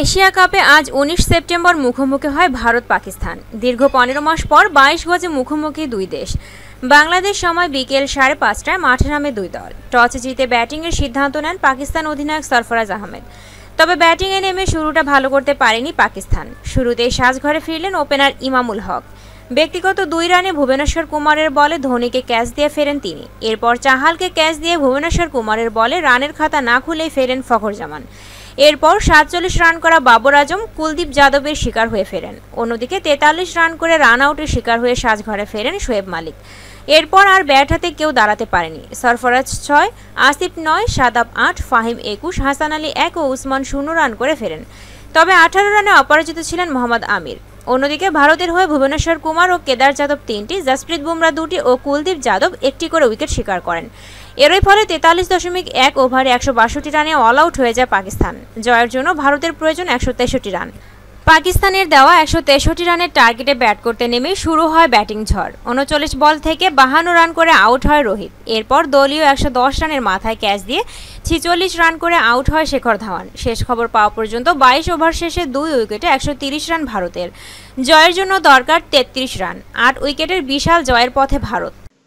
Asia কাপে আজ উনিশ সেপ্টেম্বর মুখোমুখি হয় ভারত পাকিস্তান দীর্ঘ পনেরো মাস পর বাইশ গজে মুখোমুখি দুই দেশ বাংলাদেশ সময় বিকেল সাড়ে পাঁচটায় মাঠে নামে দুই দল টসে জিতে ব্যাটিংয়ের সিদ্ধান্ত নেন পাকিস্তান অধিনায়ক সরফরাজ আহমেদ তবে ব্যাটিংয়ে নেমে শুরুটা ভালো করতে পারেনি পাকিস্তান শুরুতেই সাজঘরে ফিরলেন ওপেনার ইমামুল হক ব্যক্তিগত দুই রানে ভুবনেশ্বর কুমারের বলে ধোনিকে ক্যাচ দিয়ে ফেরেন তিনি এরপর চাহালকে ক্যাচ দিয়ে ভুবনেশ্বর কুমারের বলে রানের খাতা না খুলেই ফেরেন ফখর জামান এরপর সাতচল্লিশ রান করা বাবর আজম কুলদীপ যাদবের শিকার হয়ে ফেরেন অন্যদিকে তেতাল্লিশ রান করে রান আউটের শিকার হয়ে সাজঘরে ফেরেন শোয়েব মালিক এরপর আর ব্যাট হাতে কেউ দাঁড়াতে পারেনি সরফরাজ ছয় আসিফ নয় সাদাব আট ফাহিম একুশ হাসান আলী এক ও উসমান শূন্য রান করে ফেরেন তবে আঠারো রানে অপরাজিত ছিলেন মোহাম্মদ আমির অন্যদিকে ভারতের হয়ে ভুবনেশ্বর কুমার ও কেদার যাদব তিনটি জসপ্রীত বুমরা দুটি ও কুলদীপ যাদব একটি করে উইকেট শিকার করেন এরই ফলে তেতাল্লিশ দশমিক এক ওভারে একশো বাষট্টি রানে অল আউট হয়ে যায় পাকিস্তান জয়ের জন্য ভারতের প্রয়োজন একশো তেষট্টি রান পাকিস্তানের দেওয়া একশো তেষট্টি রানের টার্গেটে ব্যাট করতে নেমে শুরু হয় ব্যাটিং ঝড় উনচল্লিশ বল থেকে বাহান্ন রান করে আউট হয় রোহিত এরপর দলীয় একশো দশ রানের মাথায় ক্যাচ দিয়ে ছিচল্লিশ রান করে আউট হয় শেখর ধাওয়ান শেষ খবর পাওয়া পর্যন্ত বাইশ ওভার শেষে দুই উইকেটে একশো তিরিশ রান ভারতের জয়ের জন্য দরকার তেত্রিশ রান আট উইকেটের বিশাল জয়ের পথে ভারত